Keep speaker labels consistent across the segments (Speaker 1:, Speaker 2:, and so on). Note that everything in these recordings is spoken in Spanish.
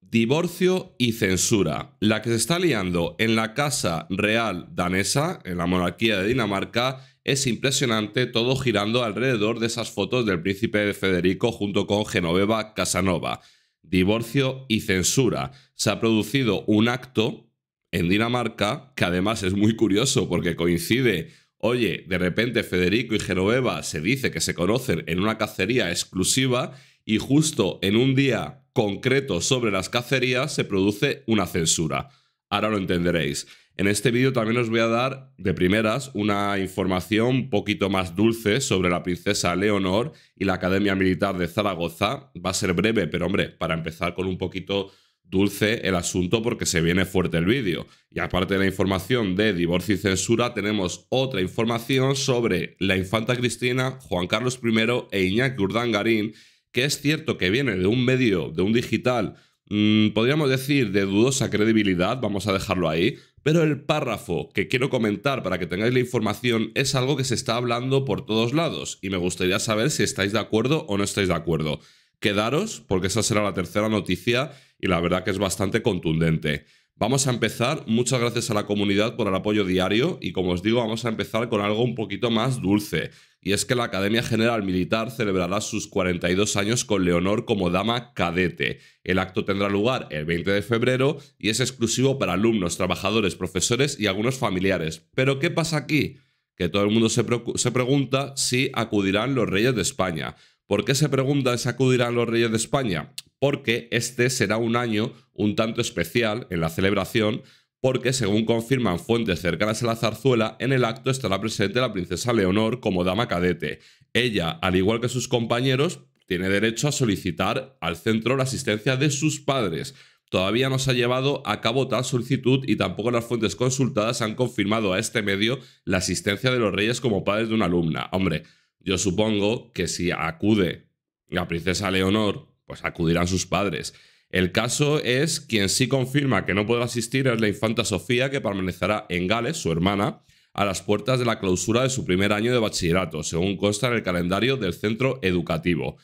Speaker 1: divorcio y censura. La que se está liando en la Casa Real danesa, en la monarquía de Dinamarca, es impresionante, todo girando alrededor de esas fotos del príncipe Federico junto con Genoveva Casanova. Divorcio y censura. Se ha producido un acto en Dinamarca que además es muy curioso porque coincide oye, de repente Federico y Genoveva se dice que se conocen en una cacería exclusiva y justo en un día concreto sobre las cacerías se produce una censura. Ahora lo entenderéis. En este vídeo también os voy a dar de primeras una información un poquito más dulce sobre la princesa Leonor y la Academia Militar de Zaragoza. Va a ser breve, pero hombre, para empezar con un poquito dulce el asunto porque se viene fuerte el vídeo. Y aparte de la información de divorcio y censura, tenemos otra información sobre la infanta Cristina, Juan Carlos I e Iñaki Garín que es cierto que viene de un medio, de un digital, mm, podríamos decir, de dudosa credibilidad, vamos a dejarlo ahí, pero el párrafo que quiero comentar para que tengáis la información es algo que se está hablando por todos lados y me gustaría saber si estáis de acuerdo o no estáis de acuerdo. Quedaros, porque esa será la tercera noticia y la verdad que es bastante contundente. Vamos a empezar, muchas gracias a la comunidad por el apoyo diario y como os digo, vamos a empezar con algo un poquito más dulce y es que la Academia General Militar celebrará sus 42 años con Leonor como dama cadete. El acto tendrá lugar el 20 de febrero y es exclusivo para alumnos, trabajadores, profesores y algunos familiares. Pero ¿qué pasa aquí? Que todo el mundo se, pregunta si acudirán los reyes de España. ¿Por qué se pregunta si acudirán los reyes de España? Porque este será un año un tanto especial en la celebración porque según confirman fuentes cercanas a la zarzuela, en el acto estará presente la princesa Leonor como dama cadete. Ella, al igual que sus compañeros, tiene derecho a solicitar al centro la asistencia de sus padres. Todavía no se ha llevado a cabo tal solicitud y tampoco las fuentes consultadas han confirmado a este medio la asistencia de los reyes como padres de una alumna. Hombre, yo supongo que si acude la princesa Leonor, pues acudirán sus padres. El caso es quien sí confirma que no puede asistir es la infanta Sofía, que permanecerá en Gales, su hermana, a las puertas de la clausura de su primer año de bachillerato, según consta en el calendario del centro educativo.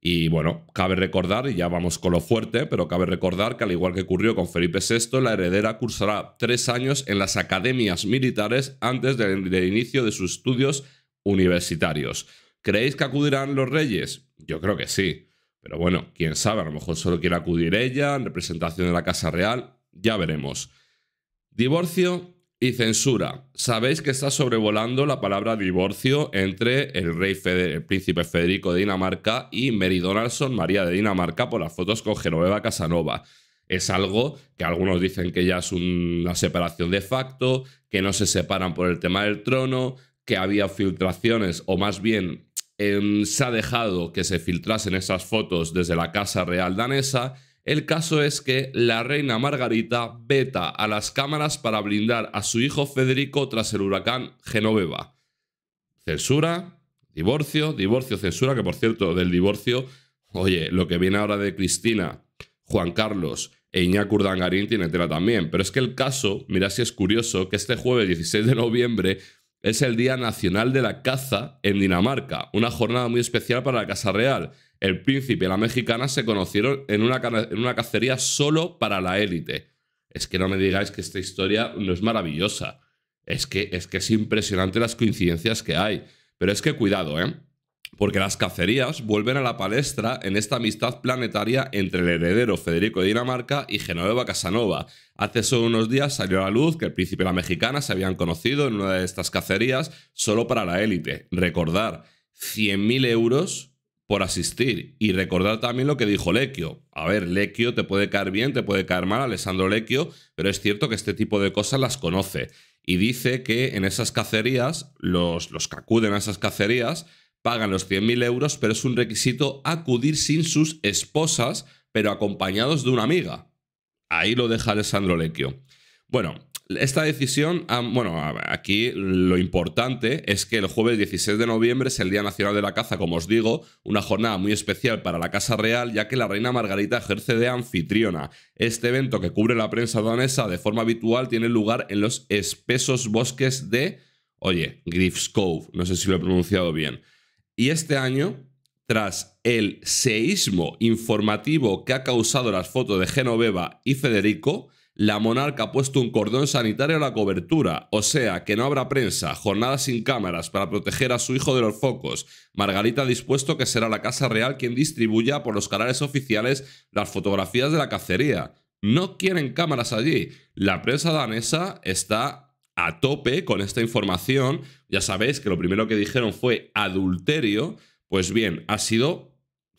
Speaker 1: Y bueno, cabe recordar, y ya vamos con lo fuerte, pero cabe recordar que al igual que ocurrió con Felipe VI, la heredera cursará tres años en las academias militares antes del inicio de sus estudios universitarios. ¿Creéis que acudirán los reyes? Yo creo que sí. Pero bueno, quién sabe, a lo mejor solo quiere acudir ella en representación de la Casa Real, ya veremos. Divorcio y censura. Sabéis que está sobrevolando la palabra divorcio entre el rey príncipe Federico de Dinamarca y Mary Donaldson, María de Dinamarca, por las fotos con Genoveva Casanova. Es algo que algunos dicen que ya es una separación de facto, que no se separan por el tema del trono, que había filtraciones o más bien Em, se ha dejado que se filtrasen esas fotos desde la Casa Real danesa. El caso es que la reina Margarita veta a las cámaras para blindar a su hijo Federico tras el huracán Genoveva. Censura, divorcio, divorcio, censura, que por cierto, del divorcio, oye, lo que viene ahora de Cristina, Juan Carlos e Iñaki Urdangarín tiene tela también. Pero es que el caso, mira si es curioso, que este jueves 16 de noviembre es el Día Nacional de la Caza en Dinamarca, una jornada muy especial para la Casa Real. El príncipe y la mexicana se conocieron en una, cacería solo para la élite. Es que no me digáis que esta historia no es maravillosa. Es que, es que es impresionante las coincidencias que hay. Pero es que cuidado, ¿eh? porque las cacerías vuelven a la palestra en esta amistad planetaria entre el heredero Federico de Dinamarca y Genoveva Casanova. Hace solo unos días salió a la luz que el príncipe y la mexicana se habían conocido en una de estas cacerías solo para la élite. Recordar, 100.000 euros por asistir. Y recordar también lo que dijo Lequio. A ver, Lequio te puede caer bien, te puede caer mal, Alessandro Lequio, pero es cierto que este tipo de cosas las conoce. Y dice que en esas cacerías, los, los que acuden a esas cacerías, pagan los 100.000 euros, pero es un requisito acudir sin sus esposas, pero acompañados de una amiga. Ahí lo deja Alessandro Lecchio. Bueno, esta decisión, ah, bueno, aquí lo importante es que el jueves 16 de noviembre es el Día Nacional de la Caza, como os digo, una jornada muy especial para la Casa Real, ya que la reina Margarita ejerce de anfitriona. Este evento que cubre la prensa danesa de forma habitual tiene lugar en los espesos bosques de, oye, Griff's Cove, no sé si lo he pronunciado bien. Y este año, tras el seísmo informativo que ha causado las fotos de Genoveva y Federico, la monarca ha puesto un cordón sanitario a la cobertura, o sea, que no habrá prensa, jornadas sin cámaras para proteger a su hijo de los focos. Margarita ha dispuesto que será la Casa Real quien distribuya por los canales oficiales las fotografías de la cacería. No quieren cámaras allí. La prensa danesa está a tope con esta información. Ya sabéis que lo primero que dijeron fue adulterio. Pues bien, ha sido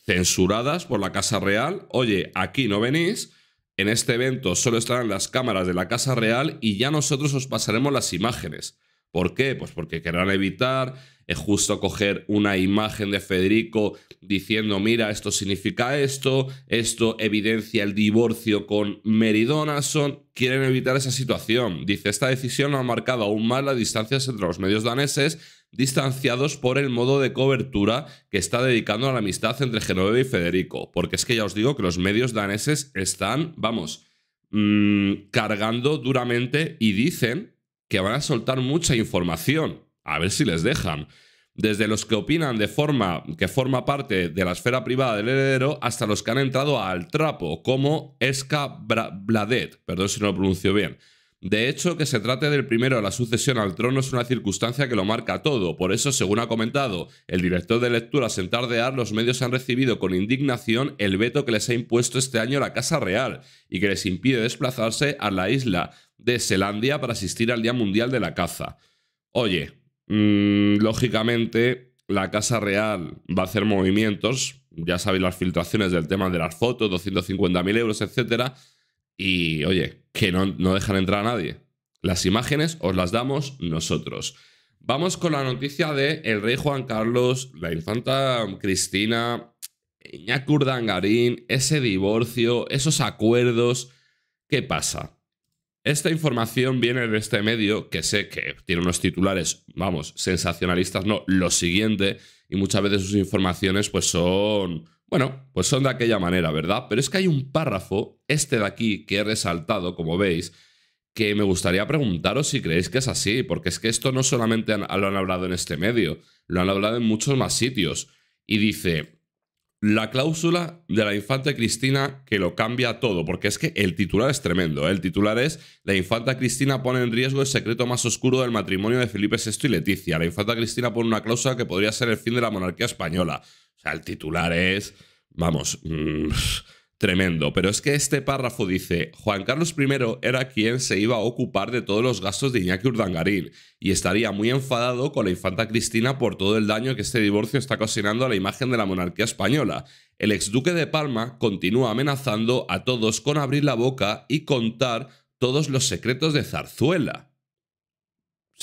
Speaker 1: censuradas por la Casa Real. Oye, aquí no venís. En este evento solo estarán las cámaras de la Casa Real y ya nosotros os pasaremos las imágenes. ¿Por qué? Pues porque querrán evitar es justo coger una imagen de Federico diciendo, mira, esto significa esto, esto evidencia el divorcio con Mary Donaldson. Quieren evitar esa situación. Dice, esta decisión ha marcado aún más las distancias entre los medios daneses, distanciados por el modo de cobertura que está dedicando a la amistad entre Genoveva y Federico. Porque es que ya os digo que los medios daneses están, vamos, mm, cargando duramente y dicen que van a soltar mucha información. A ver si les dejan. Desde los que opinan de forma que forma parte de la esfera privada del heredero hasta los que han entrado al trapo, como Esca Bladet, perdón si no lo pronuncio bien. De hecho, que se trate del primero de la sucesión al trono es una circunstancia que lo marca todo. Por eso, según ha comentado el director de lecturas en Tardear, los medios han recibido con indignación el veto que les ha impuesto este año la Casa Real y que les impide desplazarse a la isla de Selandia para asistir al Día Mundial de la Caza. Oye, mm, lógicamente la Casa Real va a hacer movimientos, ya sabéis las filtraciones del tema de las fotos, 250.000 euros, etc. Y oye, que no, dejan entrar a nadie. Las imágenes os las damos nosotros. Vamos con la noticia de el rey Juan Carlos, la infanta Cristina, Iñakur Dangarín, ese divorcio, esos acuerdos. ¿Qué pasa? Esta información viene de este medio que sé que tiene unos titulares, vamos, sensacionalistas, no, lo siguiente, y muchas veces sus informaciones pues son, bueno, pues son de aquella manera, ¿verdad? Pero es que hay un párrafo, este de aquí, que he resaltado, como veis, que me gustaría preguntaros si creéis que es así, porque es que esto no solamente lo han hablado en este medio, lo han hablado en muchos más sitios. Y dice, la cláusula de la infanta Cristina que lo cambia todo, porque es que el titular es tremendo. ¿eh? El titular es, la infanta Cristina pone en riesgo el secreto más oscuro del matrimonio de Felipe VI y Leticia. La infanta Cristina pone una cláusula que podría ser el fin de la monarquía española. O sea, el titular es, vamos... Mm, tremendo. Pero es que este párrafo dice, Juan Carlos I era quien se iba a ocupar de todos los gastos de Iñaki Urdangarín y estaría muy enfadado con la infanta Cristina por todo el daño que este divorcio está cocinando a la imagen de la monarquía española. El exduque de Palma continúa amenazando a todos con abrir la boca y contar todos los secretos de Zarzuela.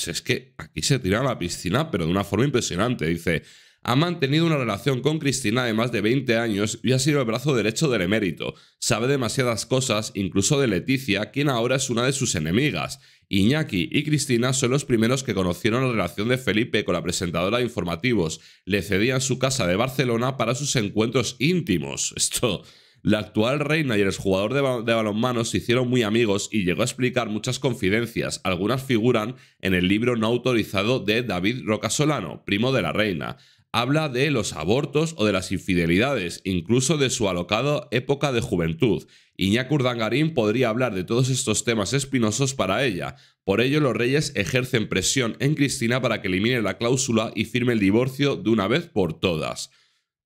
Speaker 1: es que aquí se tira a la piscina, pero de una forma impresionante. Dice, ha mantenido una relación con Cristina de más de 20 años y ha sido el brazo derecho del emérito. Sabe demasiadas cosas, incluso de Leticia, quien ahora es una de sus enemigas. Iñaki y Cristina son los primeros que conocieron la relación de Felipe con la presentadora de informativos. Le cedían su casa de Barcelona para sus encuentros íntimos. Esto... La actual reina y el jugador de, de, balonmano se hicieron muy amigos y llegó a explicar muchas confidencias. Algunas figuran en el libro no autorizado de David Rocasolano, primo de la reina habla de los abortos o de las infidelidades, incluso de su alocado época de juventud. Iñakur Dangarín podría hablar de todos estos temas espinosos para ella. Por ello, los reyes ejercen presión en Cristina para que elimine la cláusula y firme el divorcio de una vez por todas.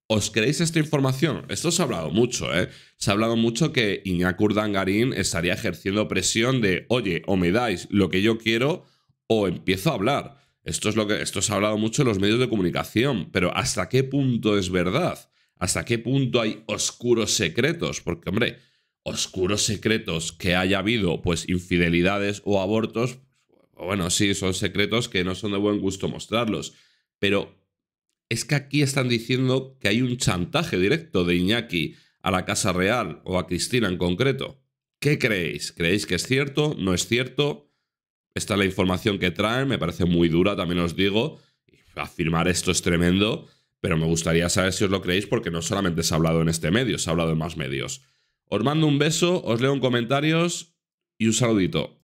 Speaker 1: ¿Os creéis esta información? Esto se ha hablado mucho, ¿eh? Se ha hablado mucho que Iñakur Dangarín estaría ejerciendo presión de, oye, o me dais lo que yo quiero o empiezo a hablar. Esto es lo que esto se ha hablado mucho en los medios de comunicación, pero ¿hasta qué punto es verdad? ¿Hasta qué punto hay oscuros secretos? Porque, hombre, oscuros secretos que haya habido, pues infidelidades o abortos, bueno, sí, son secretos que no son de buen gusto mostrarlos, pero es que aquí están diciendo que hay un chantaje directo de Iñaki a la Casa Real o a Cristina en concreto. ¿Qué creéis? ¿Creéis que es cierto? ¿No es cierto? Esta es la información que traen, me parece muy dura, también os digo. Afirmar esto es tremendo, pero me gustaría saber si os lo creéis porque no solamente se ha hablado en este medio, se ha hablado en más medios. Os mando un beso, os leo en comentarios y un saludito.